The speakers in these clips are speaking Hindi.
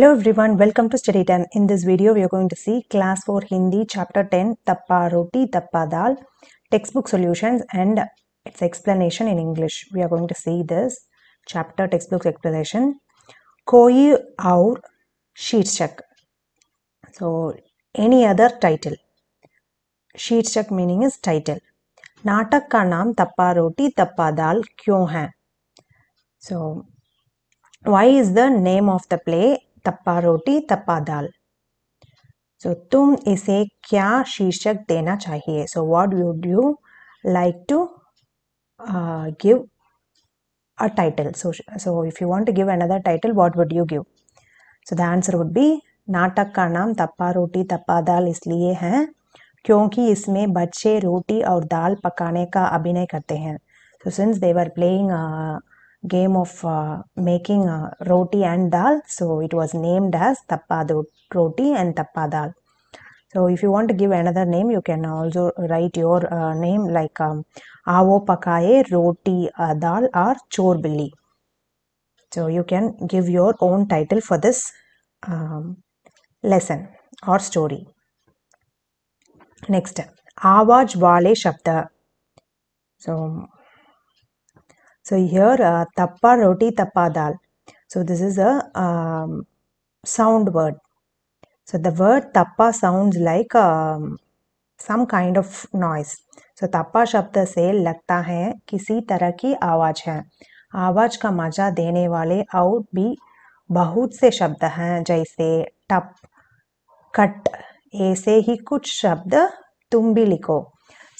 Hello everyone, welcome to Study Time. In this video, we are going to see Class 4 Hindi, Chapter 10, Tappa Roti, Tappa Dal, Textbook Solutions and its explanation in English. We are going to see this chapter textbook explanation. Koi Aur Sheetshak. So, any other title. Sheetshak meaning is title. Natak ka naam Tappa Roti, Tappa Dal kyon hai? So, why is the name of the play तप्पा roti तप्पा dal so so, तुम इसे क्या शीर्षक देना चाहिए so what would you like to give a title so so if you want to give another title what would you give so the answer would be नाटक का नाम तप्पा रोटी तप्पा दाल इसलिए है क्योंकि इसमें बच्चे रोटी और दाल पकाने का अभिनय करते हैं so since they were playing game of uh, making a roti and dal. So it was named as tappa roti and tappa dal. So if you want to give another name, you can also write your uh, name like um, Aavo Pakaye Roti uh, Dal or Chorbili. So you can give your own title for this um, lesson or story. Next, Avaj Vale Shabda. So So here uh, tappa roti tappa dal. So this is a um, sound word. So the word tappa sounds like um, some kind of noise. So tappa shabd se lagta hai kisi tarah ki aawaz hai aawaz ka maza dene wale out bhi बहुत से शब्द हैं जैसे टप कट ऐसे ही कुछ शब्द तुम भी लिखो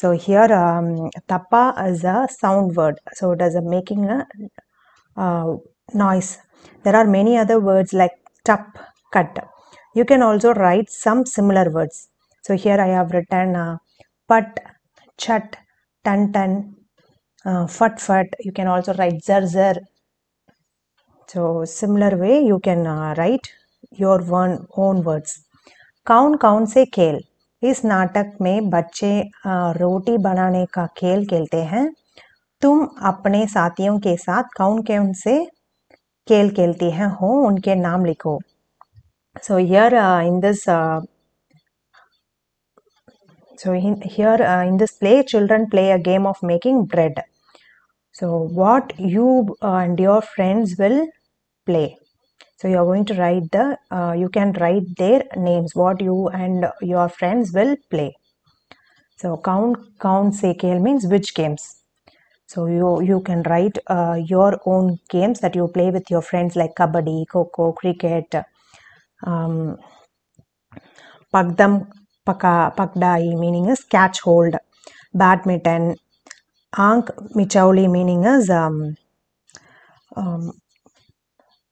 So here um, tappa is a sound word. So it is a making a uh, noise. There are many other words like tap, cut. You can also write some similar words. So here I have written uh, pat, chat, tan tan, uh, fat fat. You can also write zar zar. So similar way you can uh, write your one own words. Count count say kale. इस नाटक में बच्चे रोटी बनाने का खेल खेलते हैं तुम अपने साथियों के साथ कौन कौन से खेल खेलती हैं हो उनके नाम लिखो so here in this so here in this play children play a game of making bread so what you and your friends will play so you're going to write the uh, you can write their names what you and your friends will play so count count say means which games so you you can write uh, your own games that you play with your friends like kabaddi koko, cricket um, pagdam paka pakdai meaning is catch hold badminton ank michauli meaning is um, um,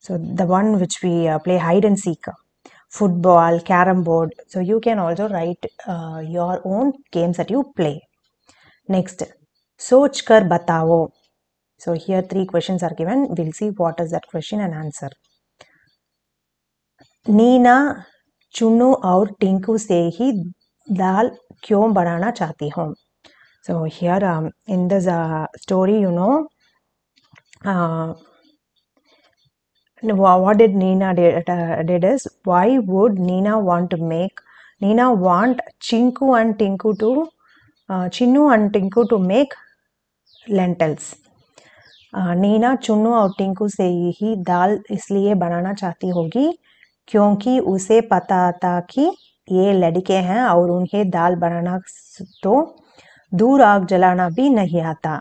So the one which we uh, play hide and seek, football, carom board. So you can also write uh, your own games that you play. Next, soch kar batao. So here three questions are given. We'll see what is that question and answer. neena chunu aur tinku se hi dal kyon banana chahti hu so here um, in this uh, story you know uh, And what did Nina did, uh, did is why would Nina want to make Nina want Chinku and Tinku to uh, Chinu and Tinku to make lentils. Uh, Neena Chunnu और टिंकू से ही दाल इसलिए बनाना चाहती होगी क्योंकि उसे पता था कि ये लड़के हैं और उन्हें दाल बनाना तो दूर आग जलाना भी नहीं आता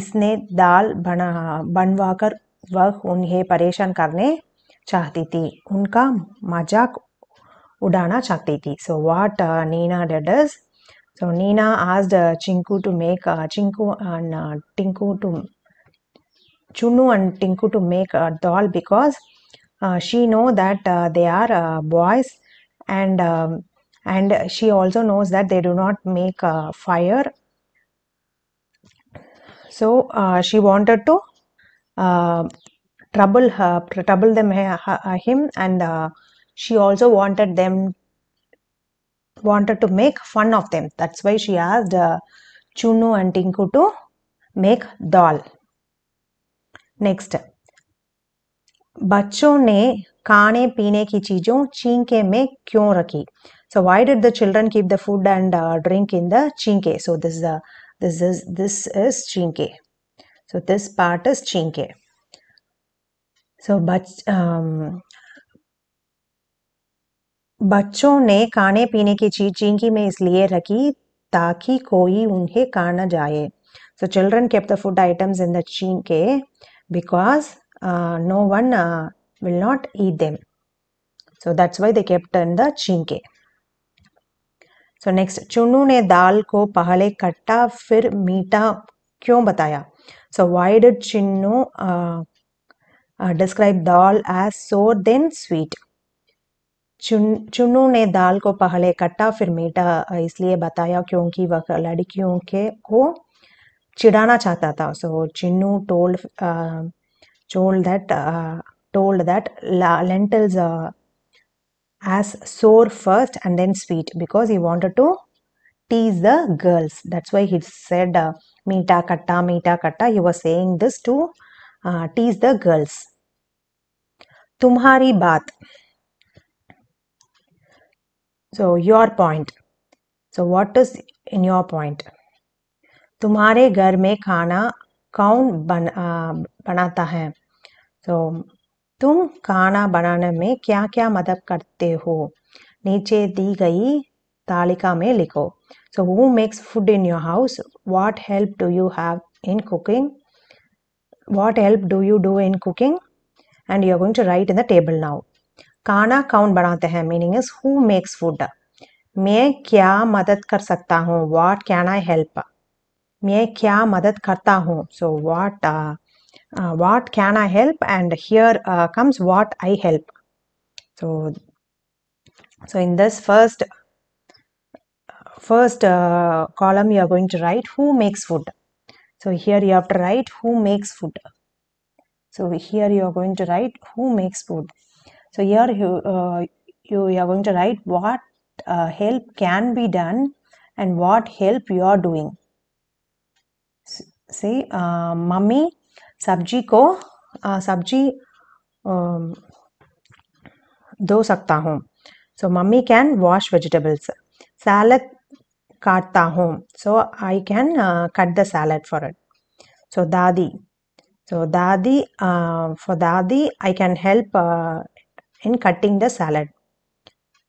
इसने दाल बना बनवाकर वह उन्हें परेशान करने चाहती थी उनका मजाक उड़ाना चाहती थी so what Neena dares so Neena आज Chinku to make Chinku and Tinku to Chunu and Tinku to make doll because she know that they are boys and and she also knows that they do not make fire so she wanted to Uh, trouble her, uh, trouble them him, and uh, she also wanted them wanted to make fun of them. That's why she asked uh, Chunu and Tinku to make doll. Next, बच्चों ने खाने पीने की चीजों चिंके में क्यों रखी so why did the children keep the food and uh, drink in the chinke so this is uh, this is this is chinke So this part is chinke So but um, बच्चों ने खाने पीने की चीज चिंकी में इसलिए रखी ताकि कोई उन्हें खा ना जाए so children keep the food items in the chhinke because no one will not eat them so that's why the kept in the chhinke so next Chunu ने दाल को पहले खट्टा फिर मीठा क्यों बताया so why did chinnu uh, uh, describe dal as sour uh, uh, uh, then sweet Chunnu ने दाल को पहले कट्टा फिर मीठा इसलिए बताया क्योंकि वह लड़कियों के को चिढ़ाना चाहता था so Chinnu told told that told that lentils as sour first and then sweet because he wanted to tease the girls. That's why he said, uh, Meeta Katta, Meeta Katta. He was saying this to uh, tease the girls. Tumhari Baat. So, your point. So, what is in your point? tumhare ghar mein khana kaun बन आ, बनाता है तो तुम खाना बनाने में क्या क्या मदद करते हो नीचे दी गई तालिका में लिखो so who makes food in your house what help do you have in cooking what help do you do in cooking and you're going to write in the table now खाना कौन बनाते हैं meaning is who makes food मैं क्या मदद कर सकता हूँ वाट कैन आई हेल्प मैं क्या मदद करता हूँ so what what can I help and here comes what I help so so in this first first uh, column you are going to write who makes food so here you have to write who makes food so here you are going to write who makes food so here you uh, you are going to write what uh, help can be done and what help you are doing see uh, mummy sabji ko uh, सब्जी um, दो so mummy can wash vegetables salad karta home. So I can uh, cut the salad for it. So dadi. So dadi, uh, for dadi, I can help uh, in cutting the salad.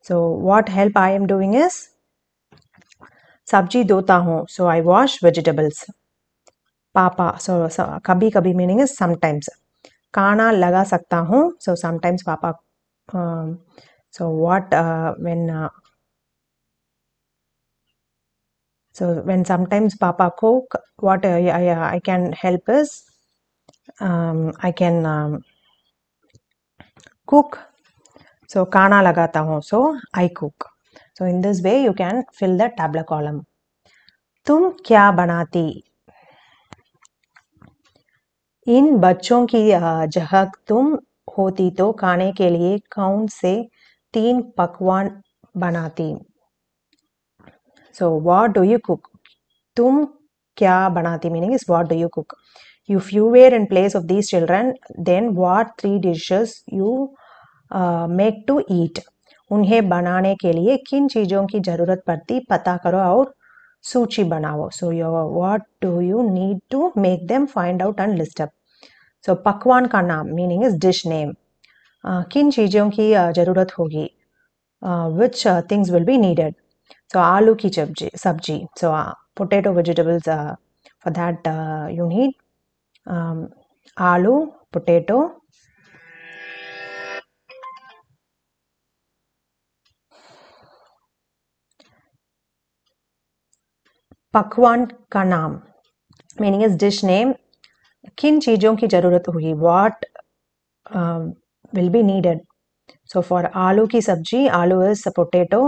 So what help I am doing is sabji dhota hu. So I wash vegetables. Papa. So, so kabhi kabhi meaning is sometimes. Kana laga sakta hu. So sometimes papa. Um, so what uh, when uh, So when sometimes Papa cook, what I, I, I can help is um, I can um, cook. So kana lagata hu, so I cook. So in this way you can fill the tabla column. tum kya banati इन बच्चों की जहक तुम होती तो खाने के लिए कौन से तीन पकवान बनाती so what do you cook तुम क्या बनाती meaning is what do you cook If you were in place of these children then what three dishes you make to eat उन्हें बनाने के लिए किन चीज़ों की ज़रूरत पड़ती पता करो और सूची बनाओ so your what do you need to make them find out and list up so पकवान का नाम मीनिंग इज डिश नेम किन चीज़ों की uh, ज़रूरत होगी which things will be needed So aloo ki sabji. sabji. So uh, potato vegetables uh, for that uh, you need um, aloo, potato, पकवान का नाम मीनिंग इस डिश नेम किन चीज़ों की ज़रूरत होगी what will be needed so for aloo की sabzi aloo is potato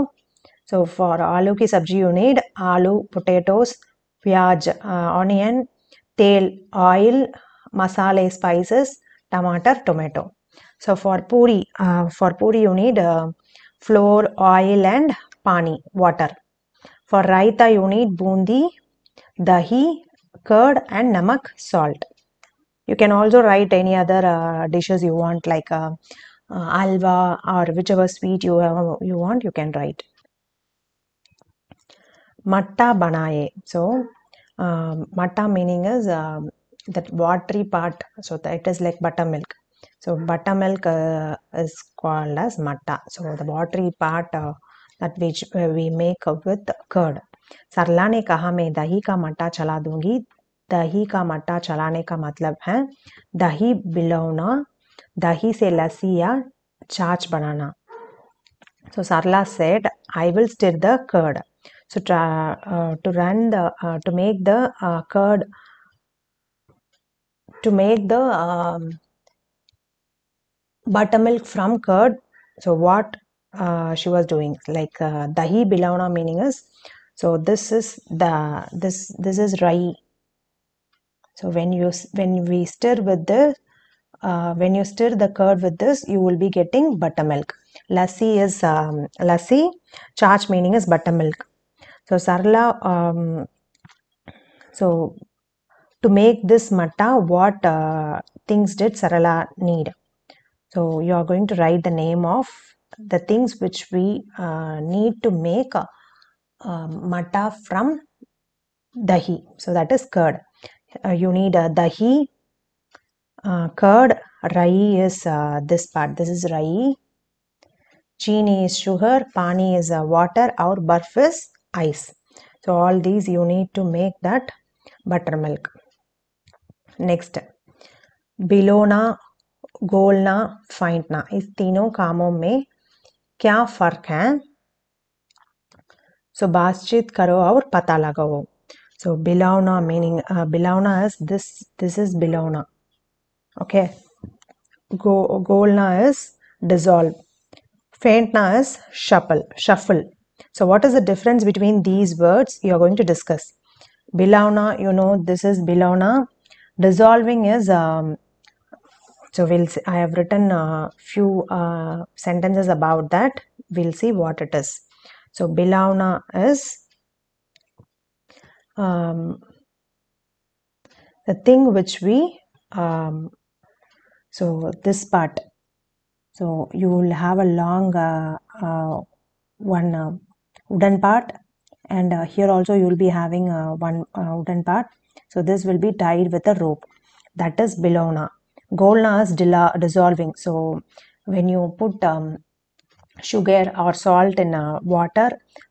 So for aloo ki sabji you need aloo, potatoes, pyaj, uh, onion, tel, oil, masala spices, tomato, tomato. So for puri, uh, for puri you need uh, flour, oil and pani, water. For raita you need bundi, dahi, curd and namak, salt. You can also write any other uh, dishes you want like uh, uh, alva or whichever sweet you, uh, you want you can write. matta banaye. So um, matta meaning is um, that watery part. So it is like buttermilk. So buttermilk uh, is called as matta. So the watery part uh, that which uh, we make with curd. Sarla ने कहा मैं दही का मट्टा चला दूंगी दही का मट्टा चलाने का मतलब है दही बिलौना दही से लस्सी या छाछ बनाना so Sarla said I will stir the curd So try, uh, to run the, uh, to make the uh, curd, to make the um, buttermilk from curd. So what uh, she was doing like uh, dahi bilawna meaning is, so this is the, this, this is rai. So when you, when we stir with the, uh, when you stir the curd with this, you will be getting buttermilk. Lassi is um, lassi, charge meaning is buttermilk. So Sarla, um, so to make this matta, what uh, things did Sarala need? So you are going to write the name of the things which we uh, need to make a, uh, um, matta from dahi. So that is curd. Uh, you need a dahi, uh, curd, rai is uh, this part. This is rai. Chini is sugar, pani is water, our barf is ice so all these you need to make that buttermilk next बिलोना गोलना फाइंडना इस तीनों कामों में क्या फ़र्क है सो so, बातचीत करो और पता लगाओ so bilauna meaning bilauna is this this is bilauna okay golna is dissolve phentna is shuffle shuffle So what is the difference between these words you are going to discuss. Bilauna, you know this is bilauna. Dissolving is, um, so we'll see, I have written a few uh, sentences about that. We'll see what it is. So bilauna is um, the thing which we, um, so this part. So you will have a long uh, uh, one uh, wooden part and uh, here also you will be having uh, one uh, wooden part so this will be tied with a rope that is bilona golna is dissolving so when you put um, sugar or salt in uh, water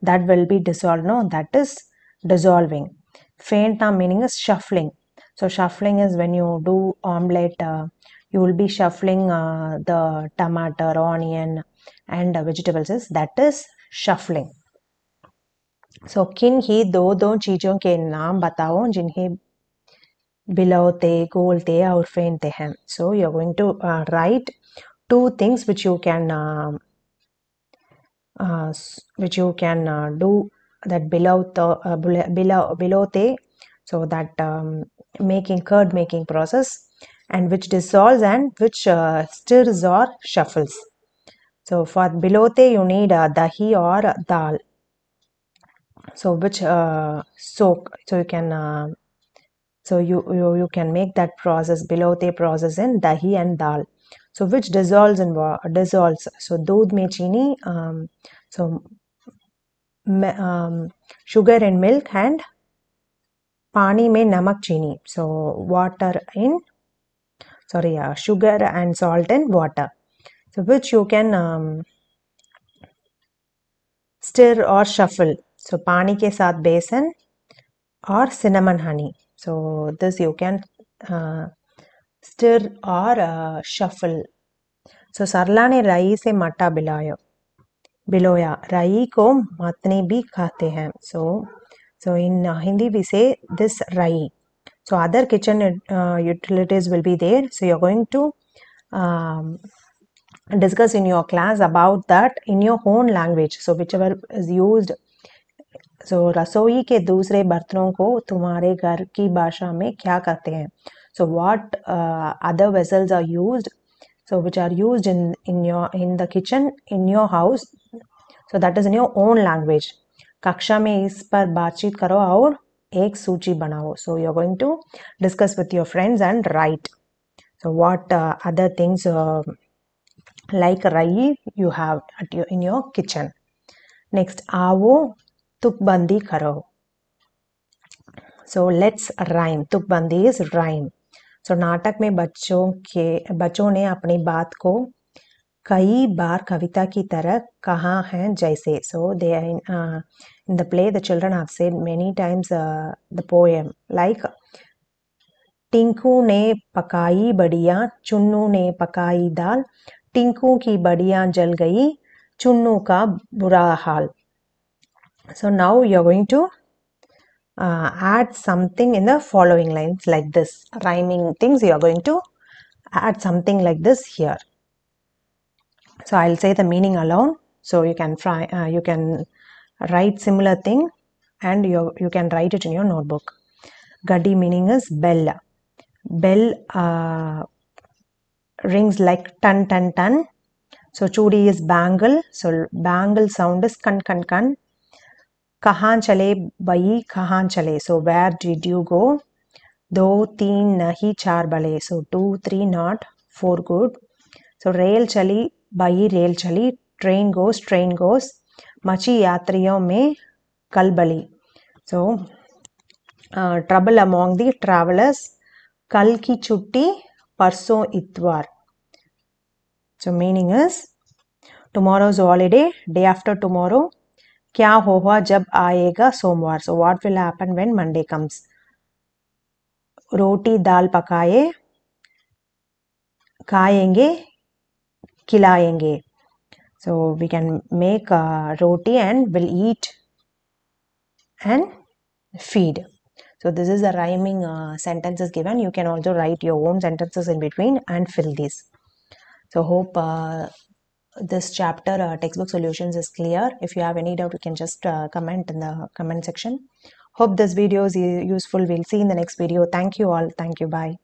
that will be dissolved no that is dissolving faintna meaning is shuffling so shuffling is when you do omelette uh, you will be shuffling uh, the tomato onion and vegetables is that is shuffling so किन ही दो दो चीजों के नाम बताओ जिन्हें बिलौते गोलते और फेंकते हैं so you are going to write two things which you can which you can do that bilo bilaute so that making curd making process and which dissolve and which stirs और shuffles so for bilaute you need dahi और दाल so which uh, soak so you can uh, so you, you you can make that process below the process in dahi and dal so which dissolves in water dissolves so doodh mein chini um, so um, sugar in milk and pani mein namak chini so water in sorry uh, sugar and salt in water so which you can um, stir or shuffle सो पानी के साथ बेसन और cinnamon honey so this you can stir और शफल सो ने रई से मटा बिलायो बिलोया रई को मतने भी खाते हैं so so in Hindi we say this rai so other kitchen utilities will be there so you are going to discuss in your class about that in your own language so whichever is used so रसोई के दूसरे बर्तनों को तुम्हारे घर की भाषा में क्या कहते हैं so what other vessels are use so which are use in in your in the kitchen in your house so that is in your own language कक्षा में इस पर बातचीत करो और एक सूची बनाओ so you are going to discuss with your friends and write so what other things like राई you have at your in your kitchen next आवो tukbandi karo. So let's rhyme. Tukbandi is rhyme. So नाटक में बच्चों के बच्चों ने अपनी बात को कई बार कविता की तरह कहा are जैसे so they in play the the children said many many times the poem like Tinku ने पकाई बड़िया चुन्नू ने पकाई दाल टिंकू की बड़िया जल गई चुन्नू का बुरा हाल so now you're going to uh, add something in the following lines like this rhyming things you are going to add something like this here so i'll say the meaning alone so you can try uh, you can write similar thing and you you can write it in your notebook gadi meaning is bell bell uh, rings like tan tan tan so chudi is bangle so bangle sound is kan kan kan कहाँ चले बई कहाँ चले so where did you go दो तीन नहीं चार बले so two three not four good so rail चली बई रेल चली ट्रेन गोस ट्रेन गोस मची यात्रियों में कल बली so trouble among the travellers कल की छुट्टी परसों इतवार so meaning is tomorrow's holiday day after tomorrow क्या होगा जब आएगा सोमवार so what will happen when Monday comes रोटी दाल पकाए खाएंगे खिलाएंगे so we can make roti and will eat and feed so this is a rhyming sentences given you can also write your own sentences in between and fill this so hope this chapter uh, textbook solutions is clear if you have any doubt you can just uh, comment in the comment section hope this video is useful we'll see in the next video thank you all thank you bye